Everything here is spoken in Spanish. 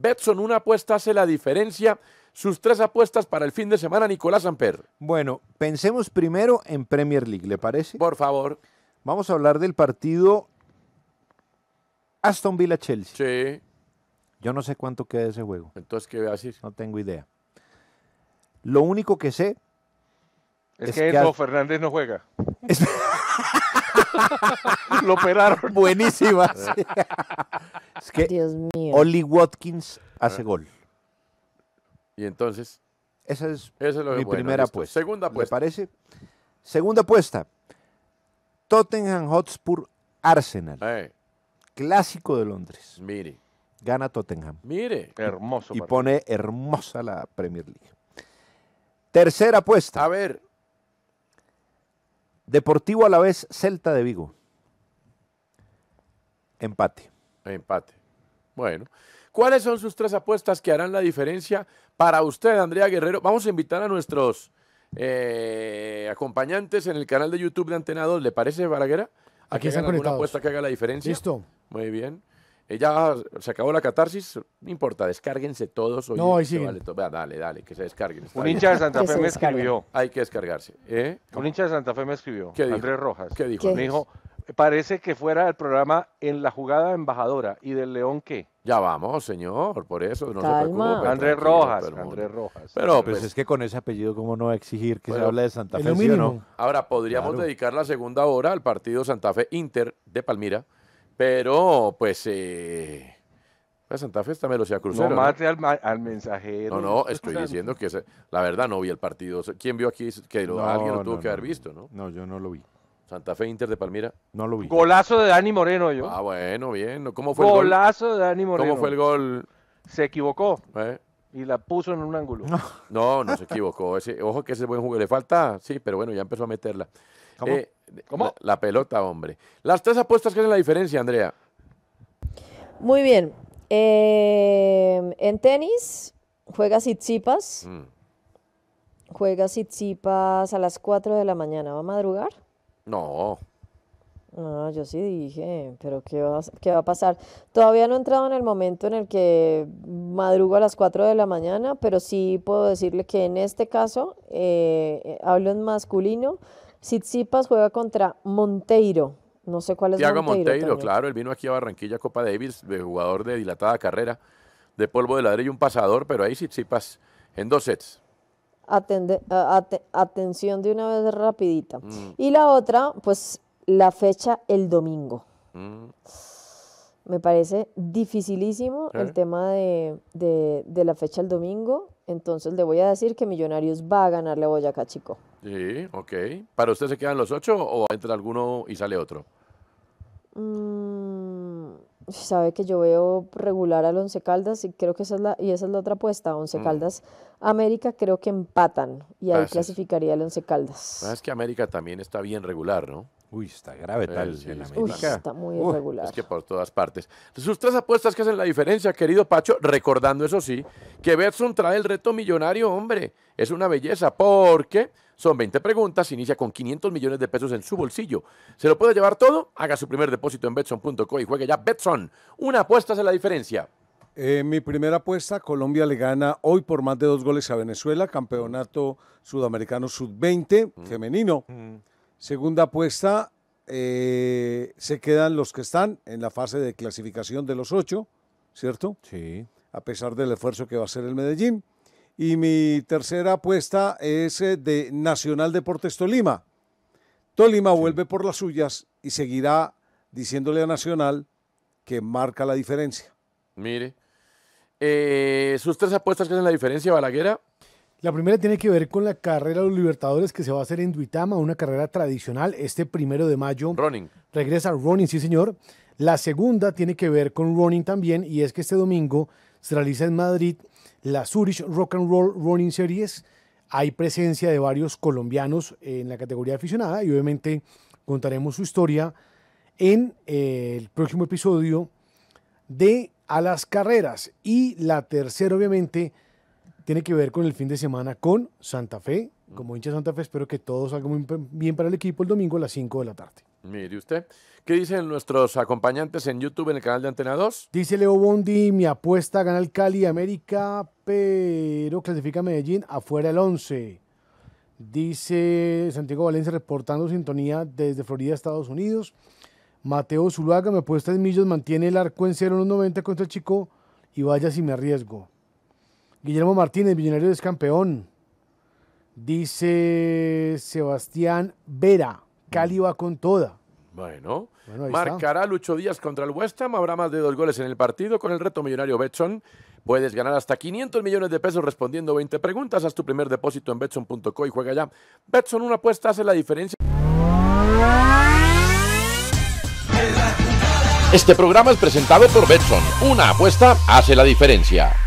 Betson, una apuesta hace la diferencia. Sus tres apuestas para el fin de semana, Nicolás Amper. Bueno, pensemos primero en Premier League, ¿le parece? Por favor. Vamos a hablar del partido Aston Villa-Chelsea. Sí. Yo no sé cuánto queda de ese juego. Entonces, ¿qué voy a decir? No tengo idea. Lo único que sé... Es, que, Edmo Fernández no juega. Lo operaron. buenísimas. Es que Ollie Watkins hace ah. gol. Y entonces, Esa es mi primera apuesta. Segunda ¿Le parece? Segunda apuesta. Tottenham Hotspur Arsenal. Eh. Clásico de Londres. mire, Gana Tottenham. mire. Hermoso. y pone hermosa la Premier League. Tercera apuesta. A ver, Deportivo a la vez, Celta de Vigo. Empate. Empate. Bueno. ¿Cuáles son sus tres apuestas que harán la diferencia para usted, Andrea Guerrero? Vamos a invitar a nuestros eh, acompañantes en el canal de YouTube de Antena ¿Le parece, Baraguera? Aquí está Una apuesta que haga la diferencia. Listo. Muy bien. Ella se acabó la catarsis, no importa, descárguense todos. no, sí. dale, dale, que se descarguen. Un hincha de Santa Fe me escribió. Hay que descargarse. ¿eh? Un hincha de Santa Fe me escribió. Andrés Rojas. ¿Qué dijo? me dijo, parece que fuera el programa en la jugada embajadora. ¿Y del León qué? Ya vamos, señor, por eso, no se Andrés Rojas, Andrés Rojas. Pero pues, pues, es que con ese apellido, ¿cómo no exigir que se hable de Santa Fe? no? Ahora, podríamos dedicar la segunda hora al partido Santa Fe-Inter de Palmira. Pero, pues, eh, Santa Fe está velocidad crucero. No mate ¿no? Al, mensajero. No, no, estoy diciendo que la verdad no vi el partido. ¿Quién vio aquí que alguien lo tuvo que haber visto, no? No, yo no lo vi. Santa Fe Inter de Palmira. No lo vi. Golazo de Dani Moreno, yo. Ah, bueno, bien. ¿Cómo fue Golazo el gol? de Dani Moreno. ¿Cómo fue el gol? Se equivocó. ¿Eh? Y la puso en un ángulo. No, no, se equivocó. ojo que ese buen jugador. Le falta, sí, pero bueno, ya empezó a meterla. ¿Cómo? Eh, la, pelota, hombre. Las tres apuestas que hacen la diferencia, Andrea. Muy bien. Em, en tenis, y chipas. Mm. Juegas y chipas a las 4 de la mañana. ¿Va a madrugar? No. No, yo sí dije, pero ¿qué va, ¿qué va a pasar? Todavía no he entrado en el momento en el que madrugo a las 4 de la mañana, pero sí puedo decirle que en este caso, eh, eh, hablo en masculino, Sitsipas juega contra Monteiro. No sé cuál es Tiago Monteiro. claro, él vino aquí a Barranquilla Copa Davis, de jugador de dilatada carrera, de polvo de ladrillo, un pasador, pero ahí Sitsipas en dos sets. atención de una vez rapidita. Mm. Y la otra, pues la fecha el domingo. Mm me parece dificilísimo el tema de, la fecha el domingo. Entonces le voy a decir que Millonarios va a ganarle a Boyacá Chico. Sí, ok. ¿Para usted se quedan los ocho o entra alguno y sale otro? Mm, sabe que yo veo regular al Once Caldas y creo que esa es la, y esa es la otra apuesta. Once mm. Caldas, América creo que empatan y ahí clasificaría el Once Caldas. Ah, es que América también está bien regular, ¿no? Uy, está grave tal sí, Uy, está muy irregular. es que por todas partes. Sus tres apuestas que hacen la diferencia, querido Pacho, recordando eso sí, que Betson trae el reto millonario, hombre. Es una belleza, porque son 20 preguntas, inicia con 500 millones de pesos en su bolsillo. ¿Se lo puede llevar todo? Haga su primer depósito en Betson.co y juegue ya Betson. Una apuesta hace la diferencia. Eh, mi primera apuesta, Colombia le gana hoy por más de dos goles a Venezuela, campeonato sudamericano sub-20 mm. femenino. Mm. Segunda apuesta, eh, se quedan los que están en la fase de clasificación de los ocho, ¿cierto? Sí. A pesar del esfuerzo que va a hacer el Medellín. Y mi tercera apuesta es eh, de Nacional Deportes Tolima. Tolima vuelve por las suyas y seguirá diciéndole a Nacional que marca la diferencia. Mire, eh, sus tres apuestas que hacen la diferencia, Balaguera, la primera tiene que ver con la carrera de los Libertadores que se va a hacer en Duitama, una carrera tradicional este primero de mayo. Running. Regresa Running, sí señor. La segunda tiene que ver con Running también y es que este domingo se realiza en Madrid la Zurich Rock and Roll Running Series. Hay presencia de varios colombianos en la categoría aficionada y obviamente contaremos su historia en eh, el próximo episodio de A las Carreras. Y la tercera obviamente tiene que ver con el fin de semana con Santa Fe. Como hincha de Santa Fe, espero que todo salga muy bien para el equipo el domingo a las 5 de la tarde. Mire usted, ¿qué dicen nuestros acompañantes en YouTube en el canal de Antena 2? Dice Leo Bondi, mi apuesta gana el Cali América, pero clasifica Medellín afuera el 11. Dice Santiago Valencia reportando sintonía desde Florida, Estados Unidos. Mateo Zuluaga, mi apuesta es Millos, mantiene el arco en 0 90 contra el Chico y vaya si me arriesgo. Guillermo Martínez, millonario es campeón. Dice Sebastián Vera, Cali va con toda. Bueno, marcará Lucho Díaz contra el West Ham, habrá más de dos goles en el partido con el reto millonario Betson. Puedes ganar hasta 500 millones de pesos respondiendo 20 preguntas. Haz tu primer depósito en betson.co y juega ya. Betson, una apuesta hace la diferencia. Este programa es presentado por Betson. Una apuesta hace la diferencia.